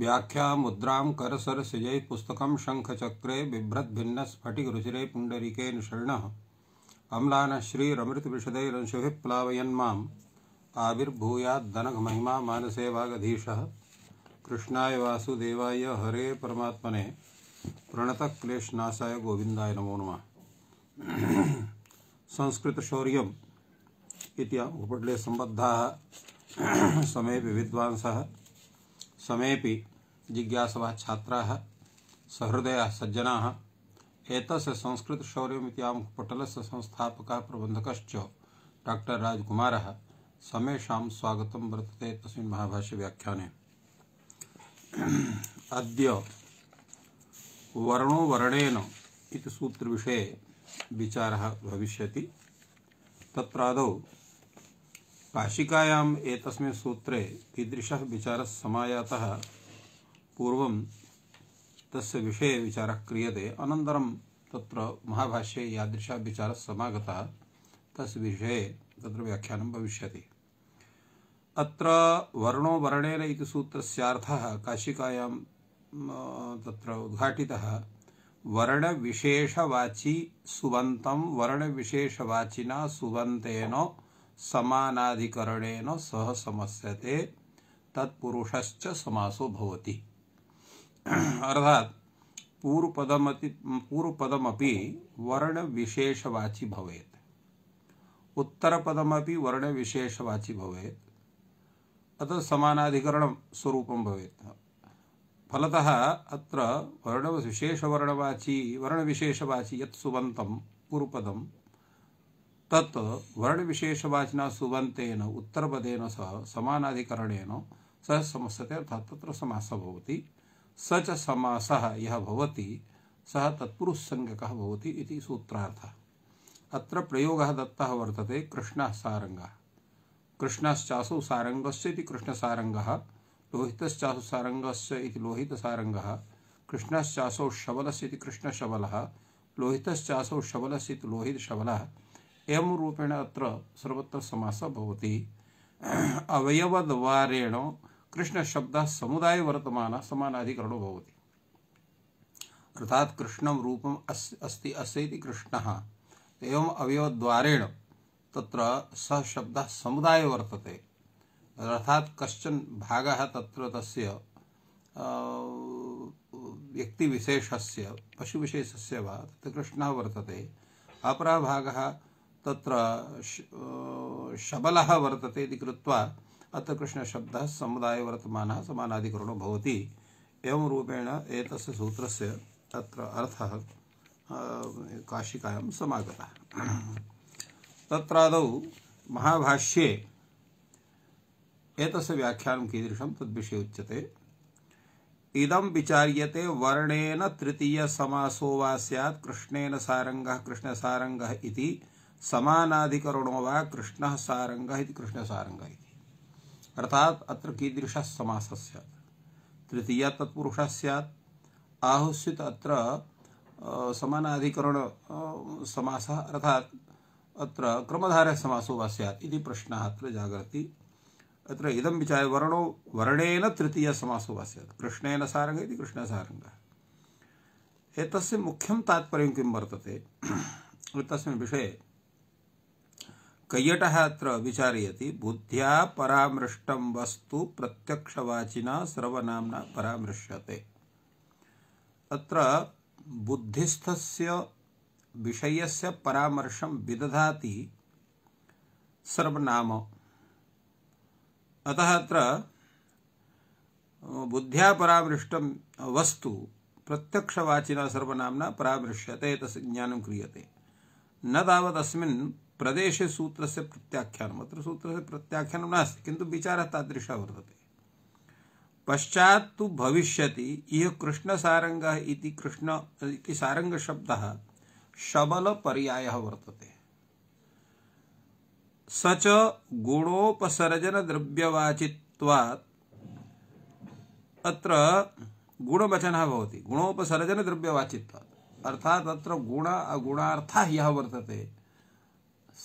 व्याख्या मुद्रां करसरसिजै पुस्तकं शङ्खचक्रे बिभ्रद्भिन्नस्फटिकरुचिरे पुण्डरीके निषण्णः अम्लानश्रीरमृतविशदैरंशुभिः प्लावयन्माम् आविर्भूयाद्धनघमहिमा मानसे वागधीशः कृष्णाय वासुदेवाय हरे परमात्मने प्रणतक्लेशनाशाय गोविन्दाय नमो नमः संस्कृतशौर्यम् इति उपटले संबद्धा समय विद्वांसः समेपि जिज्ञासवः छात्राः सहृदयाः सज्जनाः एतस्य संस्कृतशौर्यमित्यां पटलस्य संस्थापकः प्रबन्धकश्च डाक्टर् राजकुमारः समेषां स्वागतं वर्तते तस्मिन् महाभाष्यव्याख्याने अद्य वर्णो वर्णेन इति सूत्रविषये विचारः भविष्यति तत्रादौ काशिकायाम् एतस्मिन् सूत्रे कीदृशः विचारः समायातः पूर्वं तस्य विषये विचारः क्रियते अनन्तरं तत्र महाभाष्ये यादृशः विचारः समागतः तस्य विषये तत्र व्याख्यानं भविष्यति अत्र वर्णो वर्णेन इति सूत्रस्यार्थः काशिकायां तत्र उद्घाटितः वर्णविशेषवाची सुबन्तं वर्णविशेषवाचिना सुबन्तेन समानाधिकरणेन सह समस्यते तत्पुरुषश्च समासो भवति अर्थात पूर्वपदमति पूर्वपदमपि वर्णविशेषवाची भवेत् उत्तरपदमपि वर्णविशेषवाची भवेत् अतः समानाधिकरण स्वरूपं भवेत् फलतः अत्र वर्णविशेषवर्णवाची वर्णविशेषवाची यत् पूर्वपदं तत् वर्ण वर्णविशेषवाचिना सुबंतेन उत्तरपदेन सह समानाधिकरणेन सह समस्यते अर्थात तत्र समासः भवति स च समासः यः भवति सः तत्पुरुषसंज्ञकः भवति इति सूत्रार्थः अत्र प्रयोगः दत्तः वर्तते कृष्णः सारङ्गः कृष्णश्चासौ सारङ्गस्य इति कृष्णसारङ्गः लोहितश्चासौ सारङ्गस्य इति लोहितसारङ्गः कृष्णश्चासौ शबलस्य इति कृष्णशबलः लोहितश्चासौ शबलस्य इति लोहितशबलः एवं रूपेण अत्र सर्वत्र समासः भवति अवयवद्वारेण कृष्णशब्दः समुदाय वर्तमानः समानाधिकरणो भवति अर्थात् कृष्णं रूपम् अस् अस्ति इति कृष्णः एवम् अवयवद्वारेण तत्र सः शब्दः समुदाये वर्तते अर्थात् कश्चन भागः तत्र तस्य व्यक्तिविशेषस्य पशुविशेषस्य वा तत्र कृष्णः वर्तते अपरः भागः तत्र शबलः वर्तते इति कृत्वा अत्र कृष्णशब्दः समुदाये वर्तमानः समानाधिकरणो भवति एवं रूपेण एतस्य सूत्रस्य तत्र अर्थः काशिकायां समागतः तत्रादौ महाभाष्ये एतस्य व्याख्यानं कीदृशं तद्विषये उच्यते इदं विचार्यते वर्णेन तृतीयसमासो वा स्यात् कृष्णेन सारङ्गः कृष्णसारङ्गः इति समानाधिकरणो वा कृष्ण सारंग कृष्ण सारंग अर्थात अत्र कीदृश समास तृतीय तत्पुरुष तत्पुरुषः स्यात् अत्र सामनाधिकरण समास अर्थात अत्र क्रमधारः समासो वा स्यात् इति प्रश्नः अत्र जागृति अत्र इदं विचार वर्णो वर्णेन तृतीय समासो वा स्यात् कृष्णेन सारंग इति सारंग एतस्य मुख्यं तात्पर्यं किं वर्तते एतस्मिन् विषये कयट अत्र विचारयति बुद्ध्या परामृष्टं वस्तु प्रत्यक्षवाचिना सर्वनाम्ना परामृश्यते अत्र बुद्धिस्थस्य विषयस्य परामर्शं विदधाति सर्वनाम अतः अत्र बुद्ध्या परामृष्टं वस्तु प्रत्यक्षवाचिना सर्वनाम्ना परामृश्यते तस्य ज्ञानं क्रियते न तावदस्मिन् प्रदेशे सूत्रस्य प्रत्याख्यानम् अत्र से प्रत्याख्यान नास्त किंतु विचार तादृश वर्तते पश्चात तो भविष्य इह कृष्ण सारंग कृष्ण शब्द शबल पर्याय वर्तते स च गुणोपसर्जनद्रव्यवाचित्वात् अत्र होती गुणोपसर्जन गुणोपसर्जनद्रव्यवाचित्वात् अर्थात अत्र गुण अगुणार्थ यः वर्तते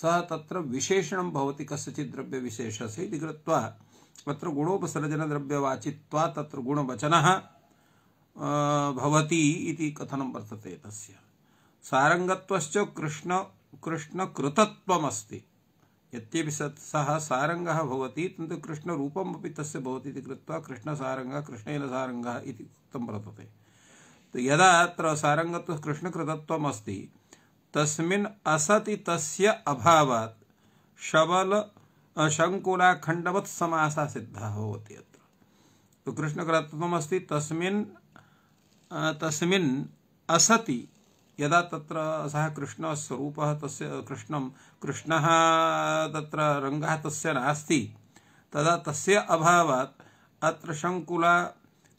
सः तत्र विशेषणं भवति कस्यचित् द्रव्यविशेषस्य इति कृत्वा अत्र गुणोपसर्जनद्रव्यवाचित्वा तत्र गुणवचनः भवति इति कथनं वर्तते तस्य सारङ्गत्वश्च कृष्ण कृष्णकृतत्वमस्ति यद्यपि सः सारङ्गः भवति तन्तु कृष्णरूपमपि तस्य भवति इति कृत्वा कृष्णसारङ्गः कृष्णेन सारङ्गः इति उक्तं वर्तते यदा अत्र सारङ्गत्वकृष्णकृतत्वमस्ति तस्मिन् असति तस्य अभावात् शबल शङ्कुलाखण्डवत् समासः सिद्धः भवति अत्र तो कृष्णकर्तृत्वमस्ति तस्मिन् तस्मिन् असति यदा तत्र सः कृष्णस्वरूपः तस्य कृष्णं कृष्णः तत्र रङ्गः तस्य नास्ति तदा तस्य अभावात् अत्र शङ्कुला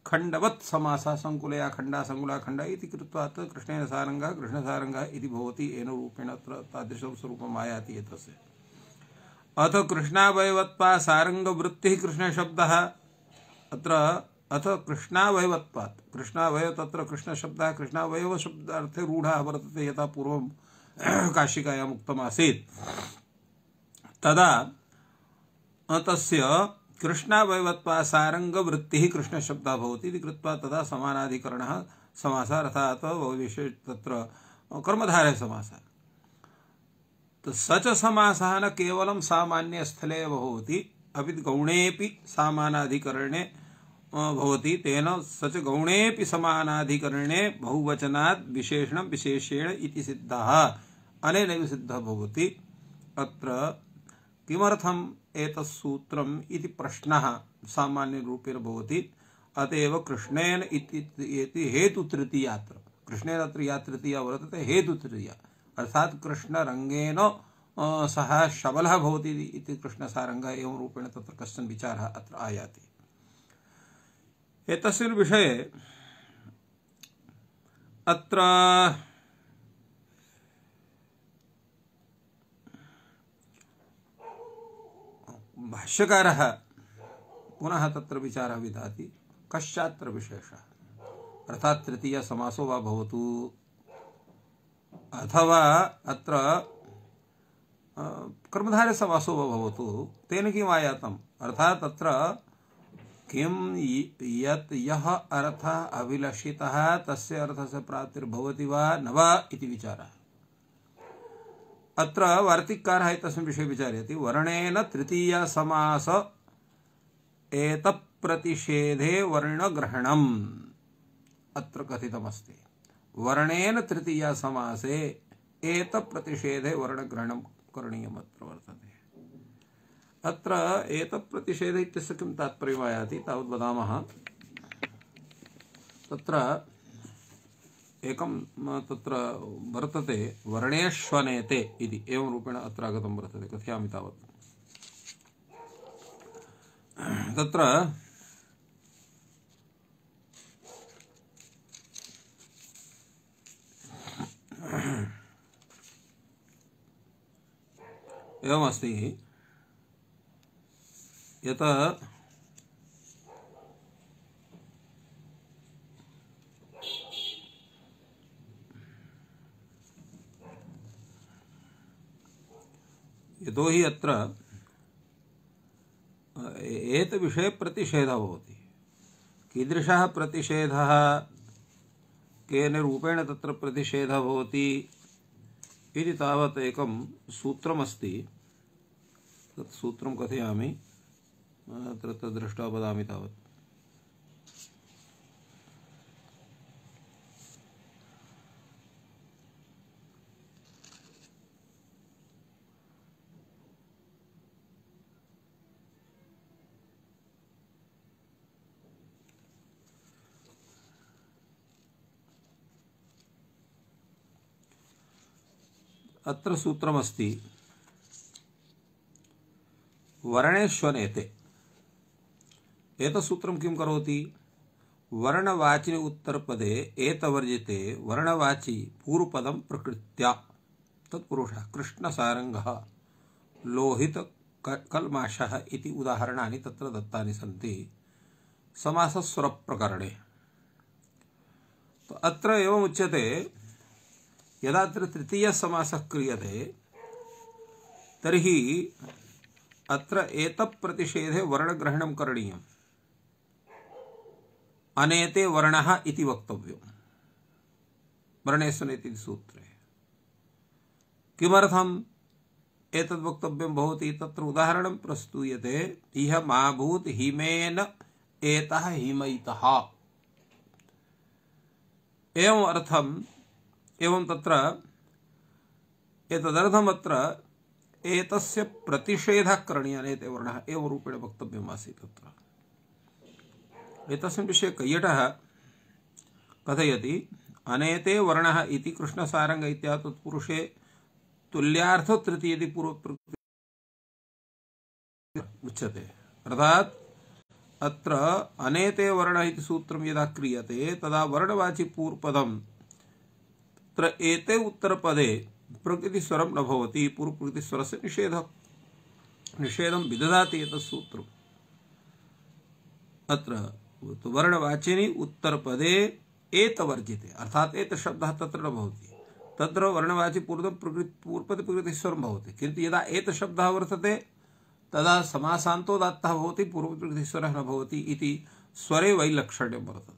खंडवत् समासः सङ्कुलया खण्डा सङ्कुला खण्ड इति कृत्वात् कृष्णेन सारङ्गः कृष्णसारङ्गः इति भवति येन रूपेण अत्र तादृशं स्वरूपम् आयाति एतस्य अथ कृष्णावयवत्वा सारङ्गवृत्तिः कृष्णशब्दः अत्र अथ कृष्णावयवत्वात् कृष्णावयव तत्र कृष्णशब्दः कृष्णावयवशब्दार्थे रूढः वर्तते यथा पूर्वं काशिकायाम् उक्तमासीत् तदा तस्य सारंग कृष्णाभवत्वा सारङ्गवृत्तिः कृष्णशब्दः भवति इति कृत्वा तदा समानाधिकरणः समासः अर्थात् विशेष तत्र कर्मधारय समास तो स च समासः न केवलं सामान्यस्थले भवति अपि गौणेपि सामानाधिकरणे भवति तेन सच गौणे गौणेपि समानाधिकरणे बहुवचनात् विशेषणं विशेषेण सिद्धा सिद्धः सिद्ध होती अत्र किमर्थम एतत् सूत्रम् इति प्रश्नः सामान्यरूपेण भवति अत एव कृष्णेन इति हेतुतृतीयात्र कृष्णेन अत्र या तृतीया वर्तते हेतुतृतीया अर्थात् कृष्णरङ्गेन सः शबलः भवति इति कृष्णसारङ्गः एवं रूपेण तत्र कश्चन विचारः अत्र आयाति एक विषय अत्र भाष्यकार पुनः तत्र विचार विधा कश्चात्र विशेषः अर्थात् तृतीयसमासो वा भवतु अथवा अत्र कर्मधार्यसमासो वा भवतु तेन किम् आयातम् अर्थात् अत्र किं यत् यः अर्थः अभिलषितः तस्य अर्थस्य प्राप्तिर्भवति वा न वा इति विचारः अत्र वार्तिककारः इत्यस्मिन् विषये विचारयति वर्णेन तृतीयसमास एतप्रतिषेधे वर्णग्रहणम् अत्र कथितमस्ति वर्णेन तृतीयसमासे एतप्रतिषेधे वर्णग्रहणं करणीयमत्र वर्तते अत्र एतप्रतिषेधे इत्यस्य किं तात्पर्यमायाति तावद् वदामः तत्र एकं तत्र वर्तते वर्णेष्वनेते इति एवं रूपेण अत्र आगतं वर्तते कथयामि तावत् तत्र एवमस्ति यत् यतोहि अत्र एतद्विषये प्रतिषेधः भवति कीदृशः प्रतिषेधः केन रूपेण तत्र प्रतिषेधः भवति इति तावत् एकं सूत्रमस्ति तत् सूत्रं कथयामि तत्र तद्दृष्ट्वा वदामि तावत् अत्र सूत्रमस्ति वर्णेष्वनेते एतत्सूत्रं किं करोति वर्णवाचिन उत्तरपदे एतवर्जिते वर्णवाचि पूर्वपदं प्रकृत्या कृष्णसारंग लोहित लोहितकल्माषः इति उदाहरणानि तत्र दत्तानि सन्ति समासस्वरप्रकरणे तो अत्र एवमुच्यते यदा तृतीय तृतीयसमासः क्रियते तर्हि अत्र एतत्प्रतिषेधे वर्णग्रहणं करणीयम् अनेते वर्णः इति वक्तव्यम् सूत्रे किमर्थम् एतद् वक्तव्यं भवति तत्र उदाहरणं प्रस्तूयते इह माभूत हिमेन एतः हिमैतः एवम् अर्थं एवं तत्र एतदर्थमत्र एतस्य प्रतिषेधः करणीयः एते वर्णः एव रूपेण वक्तव्यम् आसीत् तत्र एतस्मिन् विषये कैयटः कथयति अनेते वर्णः इति कृष्णसारङ्ग पुरुषे तुल्यार्थतृति यदि पूर्व उच्यते अर्थात् अत्र अनेते वर्णः इति सूत्रं यदा क्रियते तदा वर्णवाचि पूर्वपदं तत्र एते उत्तरपदे प्रकृतिस्वरं न भवति पूर्वप्रकृतिस्वरस्य निषेधः निषेधं विदधाति एतत् सूत्रम् अत्र तो वर्णवाचिनि उत्तरपदे एतवर्जिते अर्थात् एत शब्दः तत्र न भवति तत्र वर्णवाचि पूर्वं प्रकृति पूर्वप्रतिप्रकृतिस्वरं भवति किन्तु यदा एत शब्दः वर्तते तदा समासान्तो भवति पूर्वप्रकृतिस्वरः न भवति इति स्वरे वैलक्षण्यं वर्तते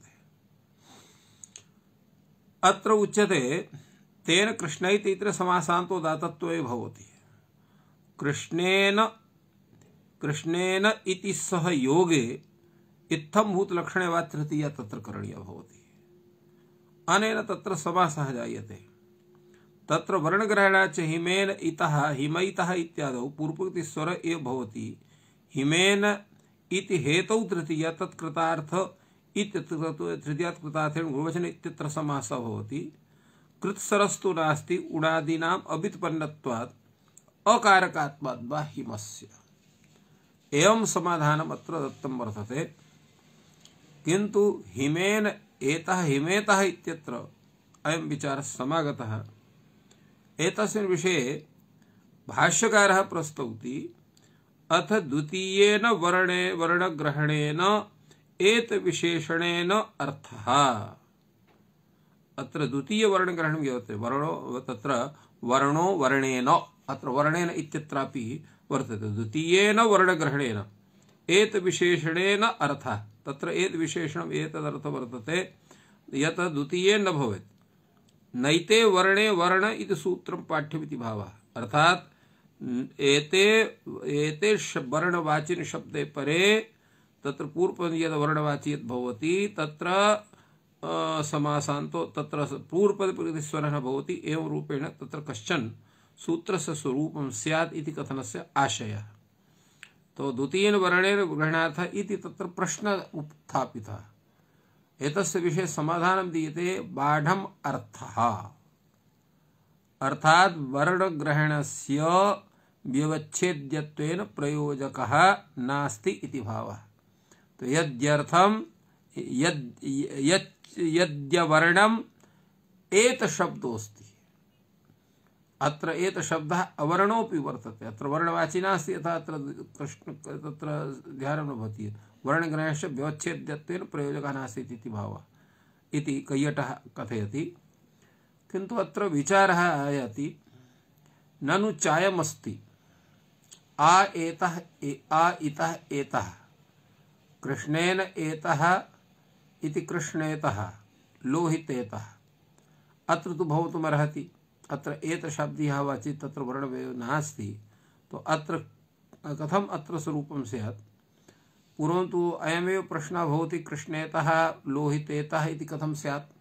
अत्र उच्यते तेन कृष्ण इत्र समासांतो दातत्वे भवति कृष्णेन कृष्णेन इति सह योगे इत्थम भूत लक्षणे वा तृतीया तत्र करणीया भवति अनेन तत्र समासः जायते तत्र वर्णग्रहणाच हिमेन इतः हिमैतः इत्यादौ पूर्वकृतिस्वर एव भवति हिमेन इति हेतौ तृतीय तत्कृतार्थ तृतीयात्कृतार्थेण गुणवचन इत्यत्र कृत्सरस्तु नास्ति उणादीनाम् अभितपन्नत्वात् अकारकात्वाद् वा हिमस्य एवं अत्र वर्तते हिमेन एतः हिमेतः इत्यत्र अयं विचारः समागतः एतस्मिन् विषये प्रस्तौति अथ द्वितीयेन वर्णे वर्णग्रहणेन एत विशेषणेन अर्थः अत्र द्वितीय वर्ण ग्रहण वर्तते वर्णो तत्र वर्णो वर्णेन अत्र वर्णेन इत्यत्रापि वर्तते द्वितीयेन वर्णग्रहणेन एत विशेषणेन अर्थः तत्र एत विशेषणम् एतदर्थ वर्तते यत् द्वितीयेन न भवेत् नैते वर्णे वर्ण इति सूत्रं पाठ्यमिति भावः अर्थात् एते एते वर्णवाचिन शब्दे परे तत्र पूर्वं यद वर्णवाची यद् भवति तत्र समासान्तो तत्र पूर्वपदप्रगतिस्वरः भवति एवं रूपेण तत्र कश्चन से स्वरूपं स्यात् इति कथनस्य आशयः तो द्वितीयन वर्णेन ग्रहणार्थः इति तत्र प्रश्नः उत्थापितः एतस्य विषये समाधानं दीयते बाढम् अर्थः अर्थात् वर्णग्रहणस्य व्यवच्छेद्यत्वेन प्रयोजकः नास्ति इति भावः तो यद्यर्थम यद यद्यवर्णम एत शब्दोस्ति अत्र एत शब्दः अवर्णोऽपि वर्तते अत्र वर्णवाची नास्ति यथा अत्र कृष्ण तत्र ध्यानं न भवति वर्णग्रहणस्य व्यवच्छेद्यत्वेन प्रयोजकः नास्ति इति भावः इति कैयटः कथयति किन्तु अत्र विचार आयाति ननु चायमस्ति आ एतः ए आ इतः एतः कृष्णेन एतः इति कृष्णेतः लोहितेत अत्र तो बहुत अर्ति अत्र एत शब्द यहाँ वाचित् तत्र वर्ण नास्ति तो अत्र कथम अत्र स्वरूप सैत् पूर्व तो अयमेव प्रश्न भवति कृष्णेत लोहितेत कथम सैत्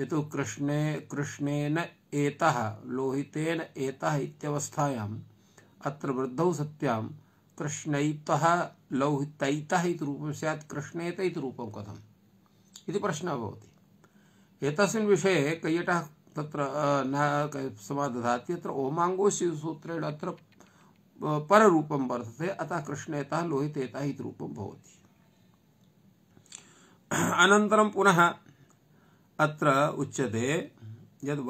ये तो कृष्णे कृष्णेन एतः लोहितेन एतः इत्यवस्थायाम् अत्र वृद्धौ सत्यां कृष्णत लौहित रूप सैत् कृष्णेत रूप कथम प्रश्न प्रश्नः एक एतस्मिन् विषये त्र न समादधाति अत्र ओमाङ्गो वर्त है अतः कृष्णेत लोहितेतः रूप रूपं पुनः अत्र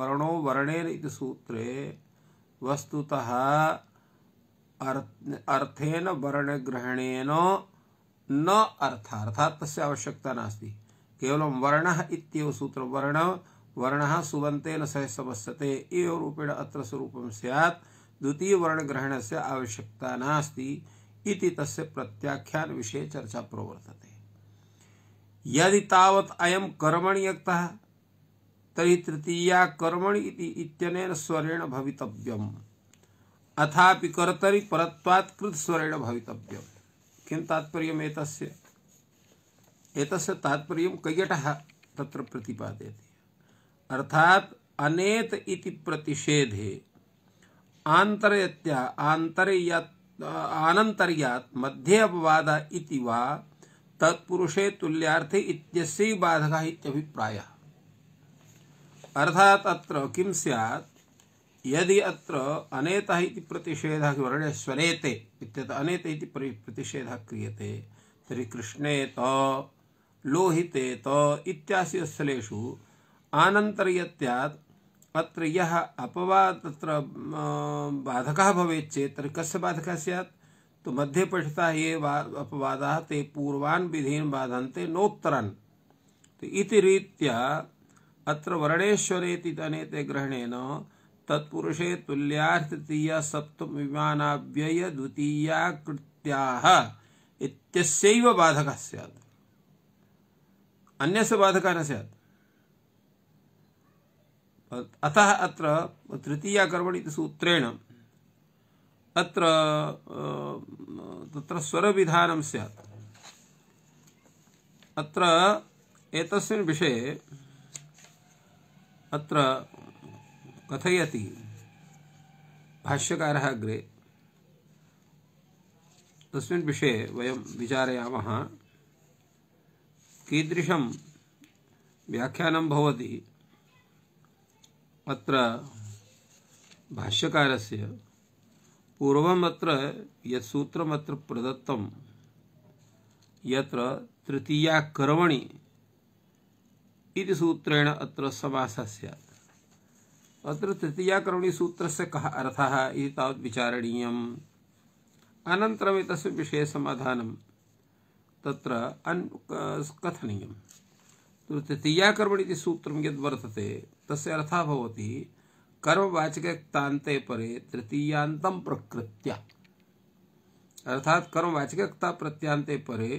वर्णो वर्णेन सूत्रे वस्तुतः अर्थेन वर्णग्रहणेन न अर्थ अर्थात तस्य आवश्यकता नास्ति केवलं वर्णः इत्येव सूत्र वर्ण वर्णः सुबन्तेन सह समस्यते एव रूपेण अत्र स्वरूपं स्यात् द्वितीयवर्णग्रहणस्य आवश्यकता नास्ति इति तस्य प्रत्याख्यानविषये चर्चा प्रवर्तते यदि तावत् अयं कर्मण यक्तः तर्हि तृतीया कर्मणि इति इत्यनेन स्वरेण भवितव्यम् अथापि कर्तरी परत्वात् कृत स्वरेण भवितव्यम किम तात्पर्य एतस्य तात्पर्य कैयट तत्र प्रतिपादयति अर्थात अनेत इति प्रतिषेधे आंतरयत्या आंतरयत् आनंतर्यात मध्य अपवाद इति वा तत्पुरुषे तुल्यार्थे इत्यस्य बाधकः इत्यभिप्रायः अर्थात अत्र किम स्यात् यदि अत्र अनेतः इति प्रतिषेधः वर्णे स्वनेते इत्यतः अनेत इति प्रतिषेधः क्रियते तर्हि कृष्णेत लोहितेत इत्यासु स्थलेषु आनन्तर्यत्यात् अत्र यः अपवाद तत्र बाधकः भवेत् चेत् तर्हि कस्य बाधकः स्यात् तो मध्ये पठिता ये अपवादाः ते पूर्वान् विधीन् बाधन्ते नोत्तरान् इति रीत्या अत्र वर्णेश्वरेति अनेते ग्रहणेन तत्पुरुषे तुल्या तृतीया सप्तम विमानाव्यय द्वितीया कृत्याह इत्यस्यैव बाधकः स्यात् अन्यस्य बाधकः न स्यात् अतः अत्र तृतीयाकर्मणि इति सूत्रेण अत्र तत्र स्वरविधानं स्यात् अत्र एतस्मिन् विषये अत्र कथयति भाष्यकार अग्रे तस्मिन् विषये वयं विचारयामः कीदृशं व्याख्यानं भवति अत्र भाष्यकारस्य पूर्वम् अत्र यत्सूत्रम् प्रदत्तं यत्र तृतीया कर्मणि इति सूत्रेण अत्र समासः स्यात् अत्र तृतीयाकरणीसूत्रस्य कः अर्थः इति तावत् विचारणीयम् अनन्तरम् एतस्य विषयसमाधानं तत्र अन् कथनीयं तो तृतीयाकर्मणि इति सूत्रं यद्वर्तते तस्य अर्थः भवति कर्मवाचकतान्ते परे तृतीयान्तं प्रकृत्या अर्थात कर्मवाचकता प्रत्यांते परे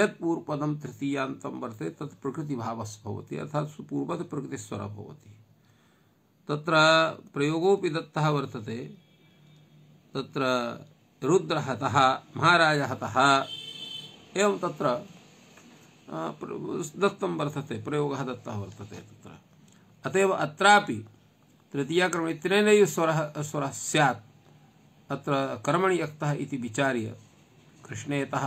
यद पूर्वपदम तृतीयांतम वर्ते तत् प्रकृति भावस्वती अर्थात पूर्वत प्रकृतिस्वर भवती तत्र प्रयोगोपि दत्तः वर्तते तत्र रुद्रहतः महाराजहतः एवं तत्र दत्तं वर्तते प्रयोगः दत्तः वर्तते तत्र अत एव अत्रापि तृतीयक्रमे इत्यनेनैव स्वरः स्वरः स्यात् अत्र कर्मणि यक्तः इति विचार्य कृष्णेतः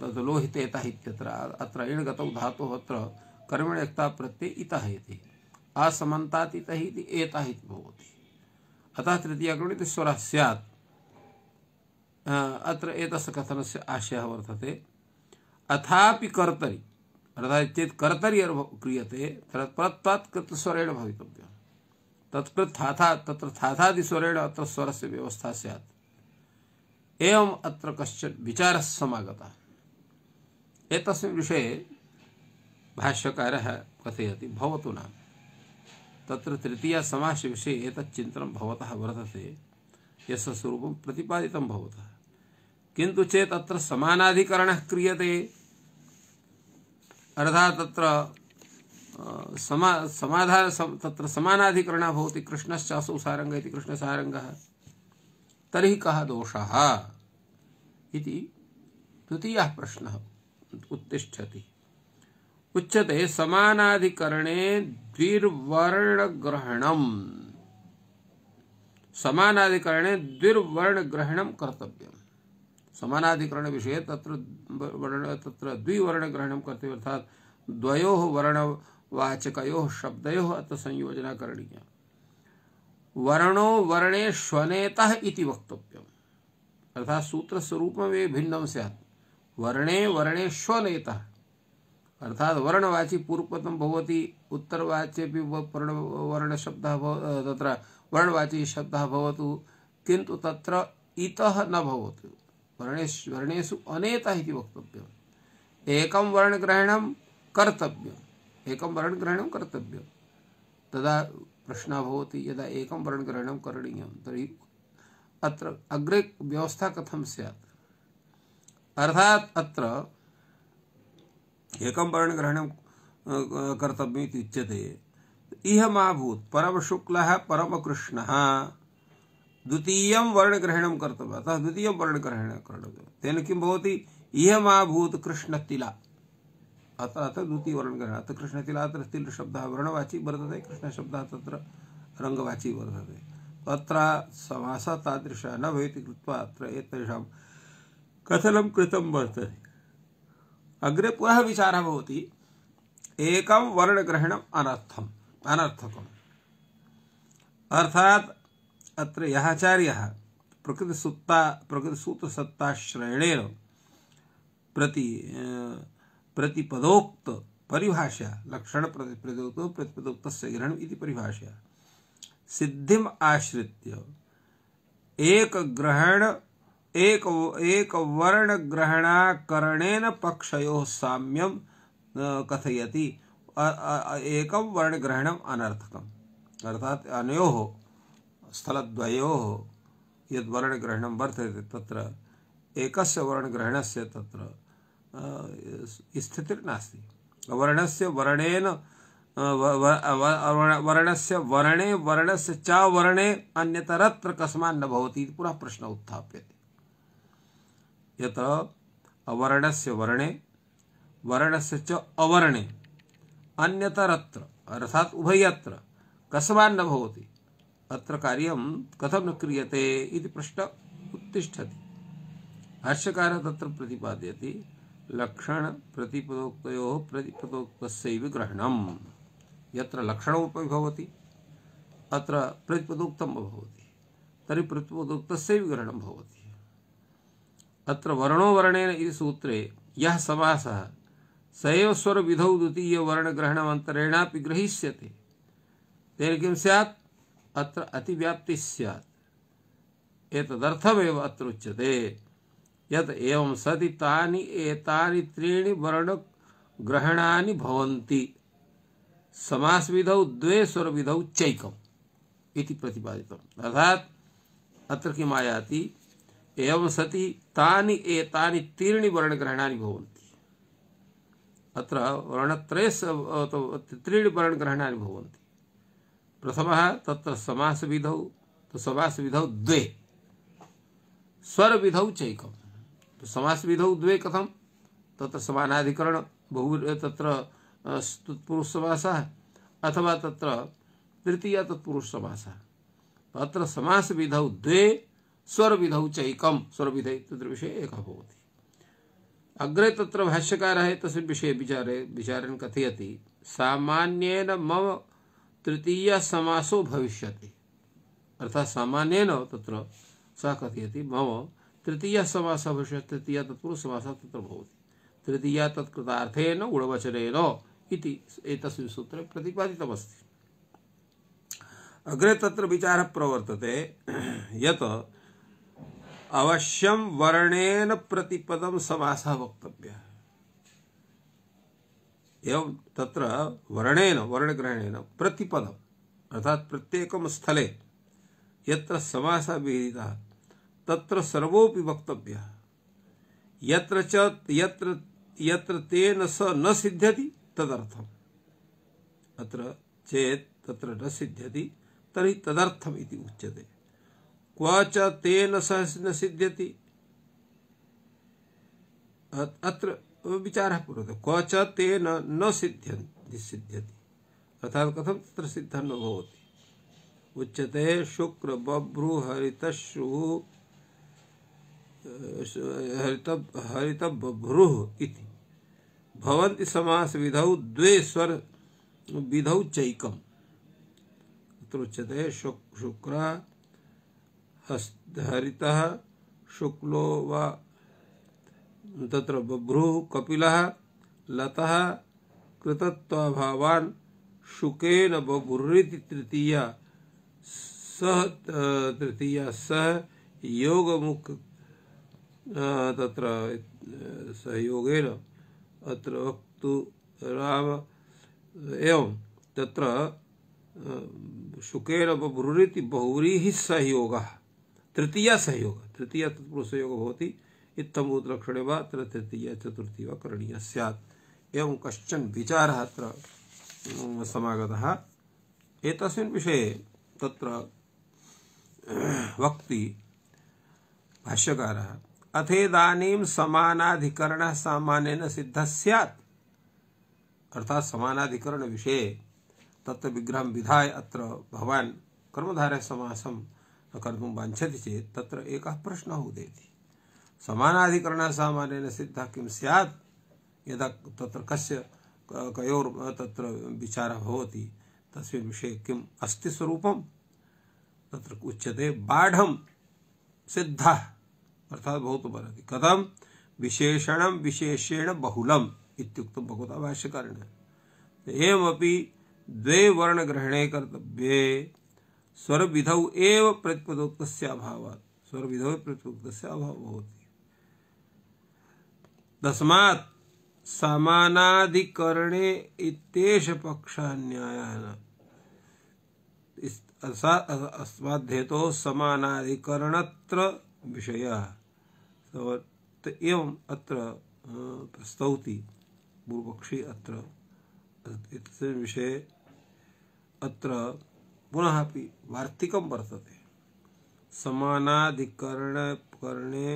तद् लोहितेतः इत्यत्र अत्र इण्गतौ धातोः अत्र कर्मणि यक्ता प्रत्यय इतः इति असमनतातीत ही ही भवति अतः तृतीय तृतीयाकरणित स्वर सैत् अत्र एतस्य कथनस्य आशयः वर्तते अथापि कर्तरि अर्थात् चेत् कर्तरि क्रियते तत्प्रत्तात् कृतस्वरेण भवितव्यं तत्कृत् था तत्र थाथादिस्वरेण अत्र स्वरस्य व्यवस्था स्यात् एवं अत्र कश्चन विचार समागतः एक विषय भाष्यकार कथयति भवतु नाम तत्र तृतीया समासविषये एतच्चिन्तनं भवतः वर्तते यस्य स्वरूपं प्रतिपादितं भवतः किन्तु चेत् अत्र समानाधिकरणः क्रियते अर्थात् तत्र समा समाधान सम, तत्र समानाधिकरणः भवति कृष्णश्चासौ सारंग इति कृष्णसारङ्गः तर्हि कः दोषः इति द्वितीयः प्रश्नः उत्तिष्ठति उच्यते समानाधिकरणे द्विर्वर्णग्रहणम् समानाधिकरणे कर्तव्य समानाधिकरण विषय तत्र वर्ण तत्र द्विवर्ण द्विवर्णग्रहणं कर्तव्यम् अर्थात् द्वयोः वर्णवाचकयोः शब्दयोः अत संयोजना करणीया वर्णो वर्णे श्वनेतः इति वक्तव्यम् अर्थात् में भिन्नं स्यात् वर्णे वर्णे श्वनेतः अर्थात वर्णवाची पूर्वपदं भवति उत्तरवाच्येपि वर्णशब्दः तत्र वर्णवाची शब्द भवतु किंतु तत्र इतः न भवतु वर्णेश वर्णेषु अनेता इति वक्तव्यम् एकं कर्तव्य कर्तव्यम् एकं वर्णग्रहणं कर्तव्यं तदा प्रश्न भवति यदा एकं वर्णग्रहणं करणीयं तरी अत्र अग्रे व्यवस्था कथम स्यात् अर्थात् अत्र एकम वर्ण ग्रहण कर्तव्य उच्यते इह महाभूत परम शुक्ल परम कृष्ण द्वितीय वर्ण ग्रहण कर्तव्य अतः द्वितीय वर्ण ग्रहण कर्तव्य तेन किम भवति इह महाभूत कृष्ण तिला अतः अतः द्वितीय वर्ण ग्रहण अतः कृष्ण तिला अत्र तिल शब्द वर्णवाची वर्तते कृष्ण शब्द तत्र रंगवाची वर्तते अत्र समासः तादृश न भवति कृत्वा अत्र एतेषां कथनं कृतं वर्तते अग्रे पुनः विचार होती एक वर्ण ग्रहण अनर्थम अनर्थक अर्थात अत्र प्रकृति यः आचार्यः प्रकृतिसुत्ता प्रकृतिसूत्रसत्ताश्रयणेन प्रति प्रतिपदोक्त परिभाषा लक्षण प्रतिपदोक्त प्रतिपदोक्तस्य ग्रहणम् इति परिभाषया सिद्धिम् आश्रित्य ग्रहण एक एक वर्ण ग्रहणाकरणेन पक्षयो साम्यम कथयति एकम वर्ण ग्रहणम अनर्थकम अर्थात अनयो स्थलद्वयो यद वर्ण ग्रहणम वर्तते तत्र एकस्य वर्ण से तत्र वर्ण से वर्णेन से वर्णे से च वर्णे अन्यतरत्र कस्मान्न भवति पुनः प्रश्न उत्थाप्यते यर्ण से वर्णे वर्णस्य च अवर्णे अन्यतरत्र अर्थात उभयत्र कस्मान् न भवति अत्र कार्यं कथम न क्रियते इति प्रश्न उत्तिष्ठति भाष्यकारः तत्र प्रतिपादयति लक्षणप्रतिपदोक्तयोः प्रतिपदोक्तस्यैव ग्रहणं यत्र लक्षणमपि भवति अत्र प्रतिपदोक्तम् भवति तर्हि प्रतिपदोक्तस्यैव ग्रहणं भवति अत्र वर्णो वर्णेन इति सूत्रे यः समासः स एव स्वरविधौ द्वितीयवर्णग्रहणमन्तरेणापि गृहीष्यते तेन किं स्यात् अत्र अतिव्याप्तिः स्यात् एतदर्थमेव अत्र उच्यते यत् एवं सति तानि एतानि त्रीणि वर्णग्रहणानि भवन्ति समासविधौ द्वे स्वरविधौ चैकम् इति प्रतिपादितम् अर्थात् अत्र किमायाति एवं सती तानि एतानि त्रीणि वर्णग्रहणानि भवन्ति अत्र वर्णत्रयस्य तो त्रीणि वर्णग्रहणानि भवन्ति प्रथमः तत्र समासविधौ तो समासविधौ द्वे स्वरविधौ चैकं तो समासविधौ द्वे कथं तत्र समानाधिकरण बहु तत्र तत्पुरुषसमासः अथवा तत्र तृतीया तत्पुरुषसमासः अत्र समासविधौ द्वे स्वर विधौ चैकम स्वरविधै तत्र विषये एक भवति अग्रे तत्र भाष्यकारः तस्मिन् विषये विचारे विचारेण कथयति सामान्येन मम तृतीयसमासो भविष्य अर्थात् सामान्येन तत्र सः कथयति मम तृतीयसमासः भविष्यति तृतीया तत्पुरुषसमासः तत्र भवति तृतीय तत्कृतार्थेन गुणवचनेन इति एतस्मिन् सूत्रे प्रतिपादितमस्ति अग्रे तत्र विचारः प्रवर्तते यत् अवश्यम वर्णेन प्रतिपदम समासा वक्तव्य एवं तत्र वर्णेन वर्णग्रहणेन प्रतिपदम अर्थात प्रत्येक स्थले यत्र समासः विहितः तत्र सर्वोपि वक्तव्यः यत्र च यत्र यत्र तेन स न सिद्ध्यति तदर्थम् अत्र चेत् तत्र न सिद्ध्यति तर्हि तदर्थम् इति उच्यते क्वाच तेन सह न सिद्ध्यति अत्र विचार पूर्व क्वच तेन न सिद्ध्यन्ति सिद्ध्यति अर्थात कथम तत्र सिद्ध न भवति उच्यते शुक्र बभ्रुहरितश्रुः हरित हरित इति भवन्ति समास विधौ द्वे स्वर विधौ चैकम् अत्र उच्यते शुक्र हरितः शुक्लो वा तत्र बभ्रुः कपिल लता कृतत्वाभावान शुकेन बभ्रीति तृतीया सह तृतीया सह योगमुख तत्र सहयोगेन अत्र वक्तु राम एवं तत्र शुकेन बभ्रीति बहुरी बहुव्रीहिः सहयोगः तृतीय सहयोग तृतीय तत्पुरुष सहयोग ही इतम उत्तरक्षणे व तृतीय चतुर्थी व करणीय सैत् एवं कश्चन विचार अत्र समागत एक विषय तत्र वक्ति भाष्यकार अथेदानीं समानाधिकरणः सामान्येन सिद्ध स्यात् अर्थात समानाधिकरण विषय तत्व विग्रह विधाय अत्र भवान कर्मधारय समासम कर्तुं वाञ्छति चेत त्र एक प्रश्न उदेति सामनाधिकरण सामान्येन सिद्ध किं स्यात् यदा त्र कस्य कयोर् तत्र विचारः भवति तस्मिन् विषये किम् अस्ति स्वरूपं तत्र उच्यते बाढं सिद्धः अर्थात् भवितुमर्हति कथं विशेषेण बहुलम इत्युक्तं भगवता भाष्यकारेण एवमपि द्वे वर्णग्रहणे कर्तव्ये स्वर विधौ एव प्रतिपदोक्त अभाव स्वर विधौ प्रतिपदोक्त अभाव होती तस्मात् समानाधिकरणे इतेश पक्षान्याय अस्माध्य तो समानाधिकरणत्र विषय एवं अत्र प्रस्तौति पूर्वपक्षी अत्र विषये अत्र पुनः वार्तिक वर्तते समानाधिकरण करने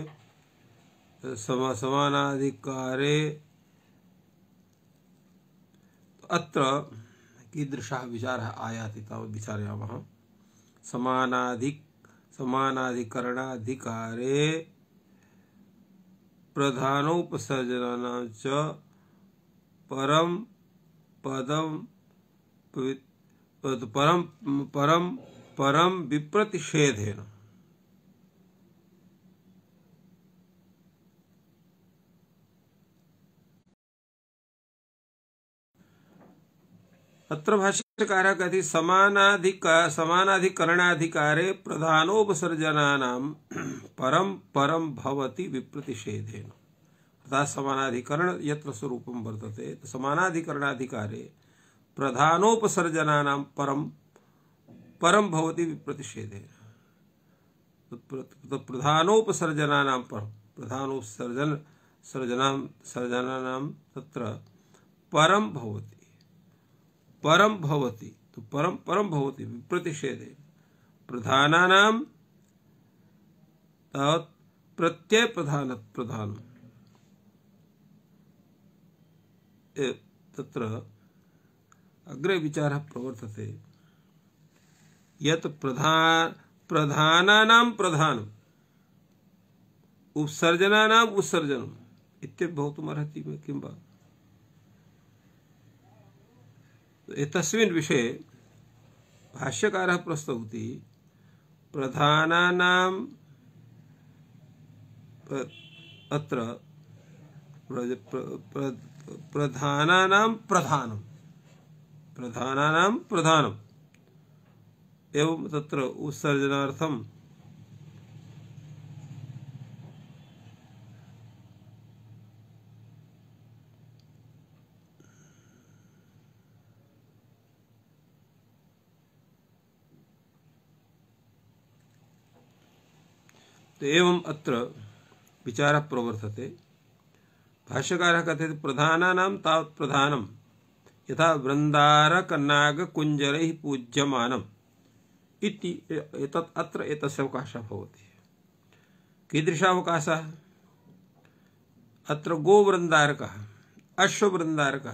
सम, अत्र कीदृश विचार आयाति तावद् विचारयामः समानाधिक समानाधिकरणाधिकारे परम पदम पवित तो परम परम परम विप्रतिषेध है ना अत्र भाष्यकार कहती समानाधिका समानाधिकरणाधिकारे प्रधानोपसर्जनानाम परम परम भवति विप्रतिषेधेन तथा समानाधिकरण यत्र स्वरूपम वर्तते तो समानाधिकरणाधिकारे प्रधानोपसर्जना परम परम भवती प्रतिषेधे तो प्रधानोपसर्जना परम प्रधानोपसर्जन सर्जना सर्जना नाम तत्र परम भवती परम भवती तो परम परम भवती विप्रतिषेधे प्रतिषेधे नाम प्रत्यय प्रधान प्रधान तत्र अग्रे विचार प्रवर्तते यधान प्रधान प्रधानानाम प्रधानम उपसर्जनानाम उत्सर्जनम इत्य भवतुमर्हति में प्रधान वा एतस्मिन् विषये भाष्यकारः अत्र प्रधानानां प्रधानम् प्रधानानां प्रधानम् एवं तत्र उत्सर्जनार्थं तो एवं अत्र प्रवर्तते तावत् यथा कुंजर ही पूज्य मानम अत्र एतस्य अवकाशः भवति कीदृशावकाशः अत्र गोवृंदारक अश्वृंदारक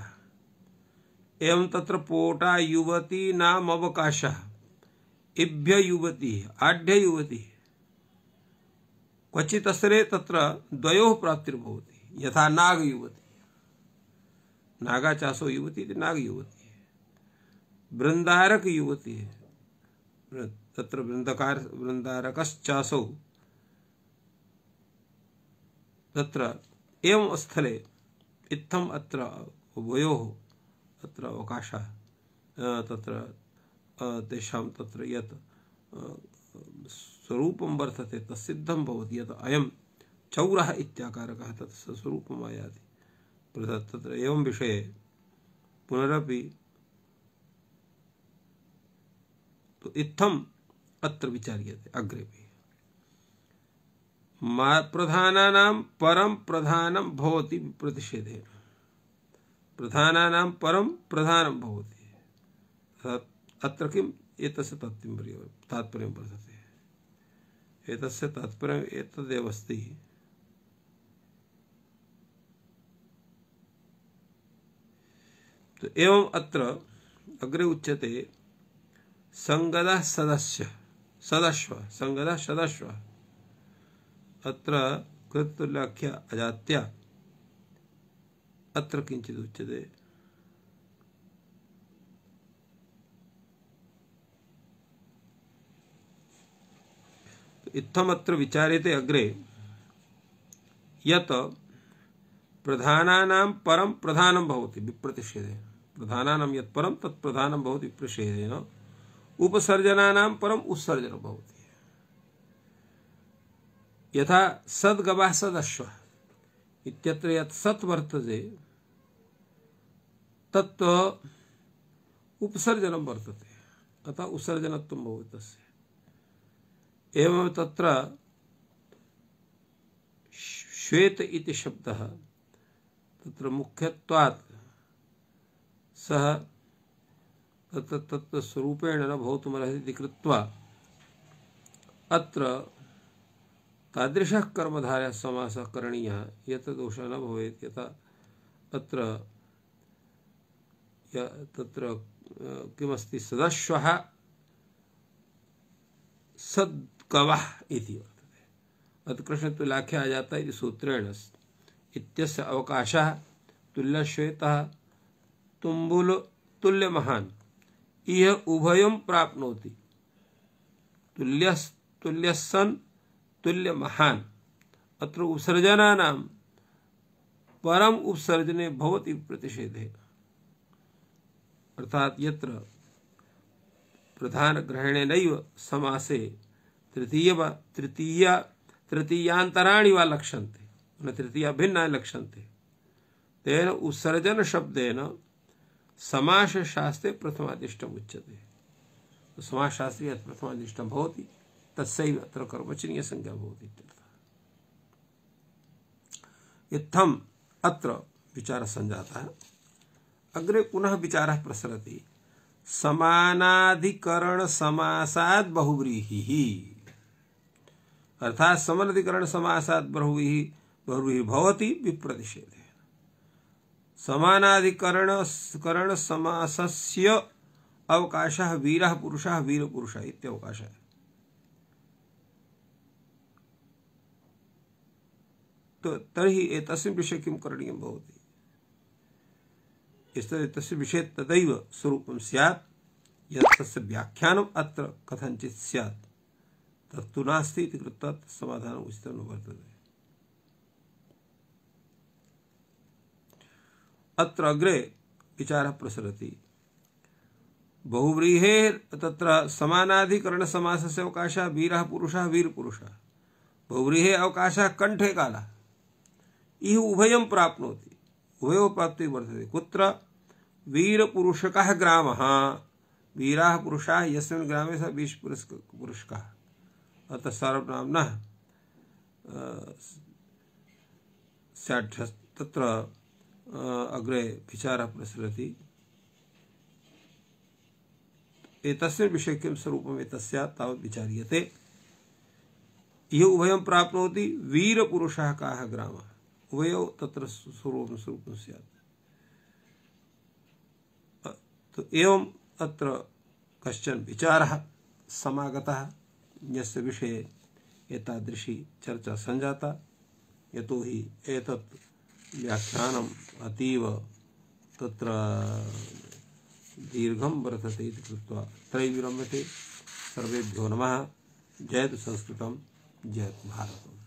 एवं तत्र पोटा युवती नाम अवकाश इभ्य युवती आढ़्य युवती क्वचित् तत्र द्वयोः प्राप्तिर्भवति यथा नाग युवती नागा चासो युवती थी नाग युवती है वृंदारक युवती है तत्र वृंदकार वृंदारक चासो तत्र एवं स्थले इत्थम अत्र उभयोः अत्र अवकाश तत्र तेषां तत्र यत् स्वरूपं वर्तते तत् सिद्धं भवति यत् अयं चौरः इत्याकारकः तत् स्वरूपम् आयाति तत्र एवं विषये पुनरपि तो इत्थम अत्र विचार्यते अग्रे भी प्रधानानां परम प्रधानम भवति प्रतिषेधेन प्रधानानां परम प्रधानम भवति अत्र किम् एतस्य तात्पर्यं तात्पर्यं वर्तते एतस्य तात्पर्यम् एतदेव अस्ति तो एवं अत्र अग्रे उच्यते संगद सदस्य सदस्व संगद सदस्व अत्र कृतुल्लाख्य अजात्या अत्र किंचित उच्यते इत्थमत्र विचार्यते अग्रे यत प्रधानानां परम प्रधानं भवति विप्रतिषेधेन प्रधानानाम यद परम बहुत विप्रषेधेन उपसर्जनानाम परम उत्सर्जन बहुत यथा सदगवा सदस्व इत्यत्र यत् वर्तते तत् उपसर्जन वर्तते अतः उत्सर्जनत्वं भवति एवं तत्र श्वेत इति शब्दः तत्र मुख्यत्वात् सह तत्तत्तस्वरूपेण न भवितुमर्हति कृत्वा अत्र तादृशः कर्मधारः समासः करणीयः यत् दोषः न भवेत् यथा अत्र तत्र किमस्ति सदश्वः सद्गवः इति वर्तते अत्र कृष्णतुलाख्या आजाता इति सूत्रेण इत्यस्य अवकाशः तुल्यश्वेतः तुम्बुल तुल्य महान इह उभयम प्राप्नोति तुल्य तुल्य सन तुल्य महान अत्र उपसर्जना नाम परम उपसर्जने भवति प्रतिषेधे अर्थात यत्र प्रधान ग्रहण नैव समासे तृतीय तृतीय तृतीयांतराणी वा लक्ष्यन्ते न तृतीया भिन्ना लक्ष्यन्ते तेन उपसर्जन शब्देन समास शास्त्रे प्रथमादिष्ट उच्यते तो समास शास्त्रे यत् प्रथमादिष्टम भवति तत्सव अत्र कर्मचनीय संज्ञा बहुत इत्यर्थः इत्थम अत्र संजाता है अग्रे पुनः विचार प्रसरति समानाधिकरण समासात बहुव्रीहि अर्थात समनाधिकरण समासात बहुव्रीहि बहुव्रीहि भवती विप्रतिषेध समानाधिकरण करण समासस्य अवकाश वीर पुरुष वीर पुरुष इत्यवकाश है तो तर्हि एतस्मिन् विषये किं करणीयं भवति तस्य विषये तदैव स्वरूपं स्यात् यत् तस्य अत्र कथञ्चित् स्यात् तत्तु नास्ति कृत्वा समाधानम् उचितं न वर्तते अत्र अग्रे विचार प्रसरति बहुव्रीहे तत्र समानाधिकरणसमासस्य अवकाशः वीरः पुरुषः वीरपुरुषः बहुव्रीहे अवकाशः कंठे कालः इह उभयं प्राप्नोति उभयोः प्राप्तिः वर्तते कुत्र वीरपुरुषकः ग्राम वीरा पुरुषा यस्मिन् ग्रामे स सः वीरपुरुषकः अतः सर्वनाम्नः तत्र अग्रे विचार प्रसरति विषय किम स्वरूप विचार्य उभय प्राप्त वीरपुरुष का ग्राम उभय वीरपुरुषः काः तत्र स्वरूपं स्वरूपं तो अत्र एतादृशी चर्चा संजाता यतो ही एतत् व्याख्यान अतीव तत्र दीर्घं वर्तते इति कृत्वा अत्रैव विरम्यते सर्वेभ्यो नमः जयतु संस्कृतं जयतु भारतम्